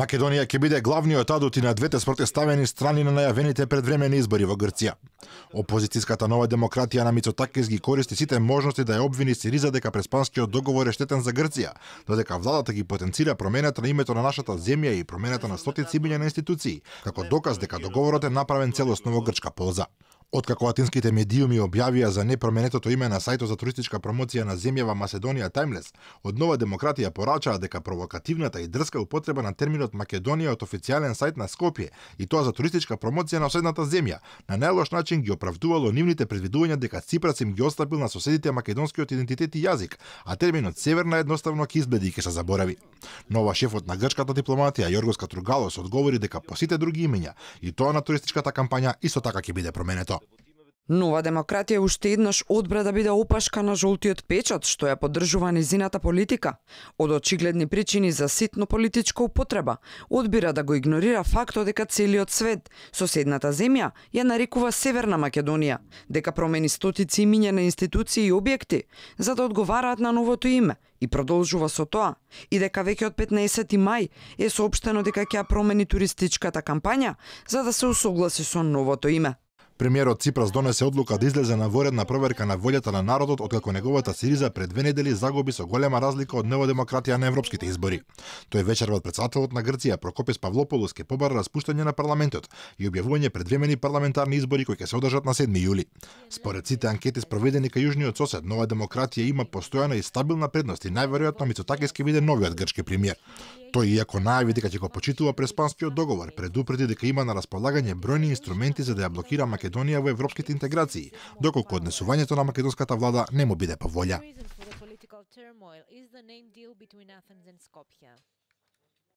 Македонија ќе биде главниот адут и на двете спротивставени страни на најавените предвремени избори во Грција. Опозицијската нова демократија на Мицотакис ги користи сите можности да ја обвини Сириза дека преспанскиот договор е штетен за Грција, додека владата ги потенцира промената на името на нашата земја и промената на стотици милиона институции, како доказ дека договорот е направен целосно во грчка полза. Откако атинските медиуми објавија за непроменетото име на сајто за туристичка промоција на земјава Македонија Таймлес, од Нова демократија порачаа дека провокативната и дрска употреба на терминот Македонија од официјален сајт на Скопје и тоа за туристичка промоција на соседната земја на најлош начин ги оправдувало нивните предвидувања дека Ципрас им ги оставил на соседите македонскиот идентитет и јазик, а терминот Северна едноставно ќе избледи и ќе се заборави. Нова шефот на грчката дипломатија Јоргос Катругалос одговори дека посите други имења и тоа на туристичката кампања исто така ќе биде променето. Нова демократија уште еднаш одбра да биде опашка на жолтиот печат што ја поддржува низината политика. Од очигледни причини за ситно политичка употреба, одбира да го игнорира фактот дека целиот свет, соседната земја, ја нарекува Северна Македонија, дека промени стотици имиња на институции и објекти, за да одговараат на новото име и продолжува со тоа, и дека веќе од 15 мај е соопштено дека ќе промени туристичката кампања за да се усогласи со новото име. Премиерот Ципрас донесе одлука да излезе на воредна проверка на волјата на народот откако неговата Сириза пред две недели загуби со голема разлика од Нова демократија на европските избори. Тој вечер во председателот на Грција Прокопис Павлополос ке побара распуштање на парламентот и објавување предвремени парламентарни избори кои ќе се одржат на 7 јули. Според сите анкети спроведени кај јужниот сосед, Нова демократија има постојана и стабилна предност и најверојатно Мицотакис ќе биде новиот грчки премиер. Тој иако најави дека ќе го почитува преспанскиот договор, предупреди дека има на располагање бројни инструменти за да ја блокира Македонија Македонија во европските интеграции, доколку однесувањето на македонската влада не му биде по волја.